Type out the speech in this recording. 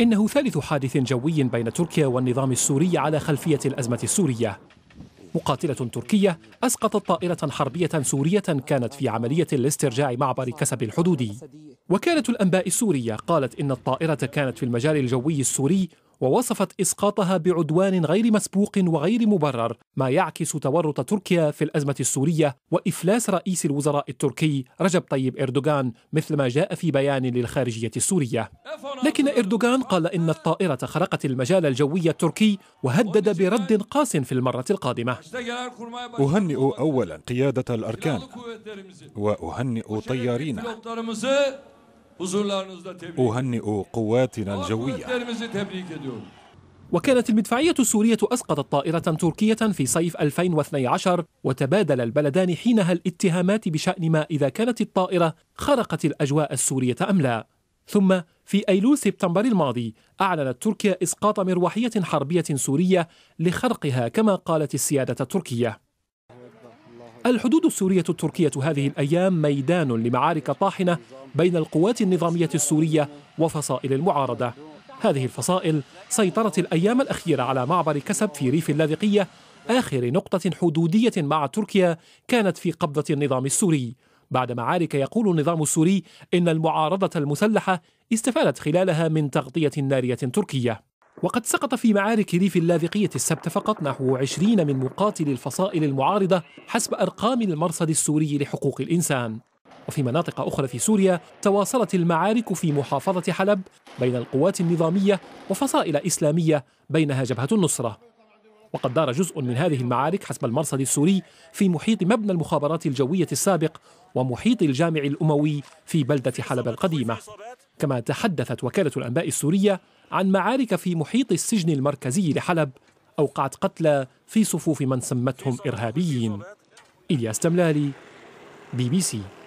إنه ثالث حادث جوي بين تركيا والنظام السوري على خلفية الأزمة السورية مقاتلة تركية أسقطت طائرة حربية سورية كانت في عملية لاسترجاع معبر كسب الحدودي وكالة الأنباء السورية قالت إن الطائرة كانت في المجال الجوي السوري ووصفت اسقاطها بعدوان غير مسبوق وغير مبرر ما يعكس تورط تركيا في الازمه السوريه وافلاس رئيس الوزراء التركي رجب طيب اردوغان مثل ما جاء في بيان للخارجيه السوريه لكن اردوغان قال ان الطائره خرقت المجال الجوي التركي وهدد برد قاس في المره القادمه اهنئ اولا قياده الاركان واهنئ طيارينا أهنئ قواتنا الجوية وكانت المدفعية السورية أسقطت طائرة تركية في صيف 2012 وتبادل البلدان حينها الاتهامات بشأن ما إذا كانت الطائرة خرقت الأجواء السورية أم لا ثم في أيلول سبتمبر الماضي أعلنت تركيا إسقاط مروحية حربية سورية لخرقها كما قالت السيادة التركية الحدود السورية التركية هذه الأيام ميدان لمعارك طاحنة بين القوات النظامية السورية وفصائل المعارضة هذه الفصائل سيطرت الأيام الأخيرة على معبر كسب في ريف اللاذقية آخر نقطة حدودية مع تركيا كانت في قبضة النظام السوري بعد معارك يقول النظام السوري إن المعارضة المسلحة استفادت خلالها من تغطية نارية تركية وقد سقط في معارك ريف اللاذقية السبت فقط نحو 20 من مقاتلي الفصائل المعارضة حسب أرقام المرصد السوري لحقوق الإنسان وفي مناطق أخرى في سوريا تواصلت المعارك في محافظة حلب بين القوات النظامية وفصائل إسلامية بينها جبهة النصرة وقد دار جزء من هذه المعارك حسب المرصد السوري في محيط مبنى المخابرات الجوية السابق ومحيط الجامع الأموي في بلدة حلب القديمة كما تحدثت وكالة الأنباء السورية عن معارك في محيط السجن المركزي لحلب أوقعت قتلى في صفوف من سمتهم إرهابيين إلياس تملالي بي بي سي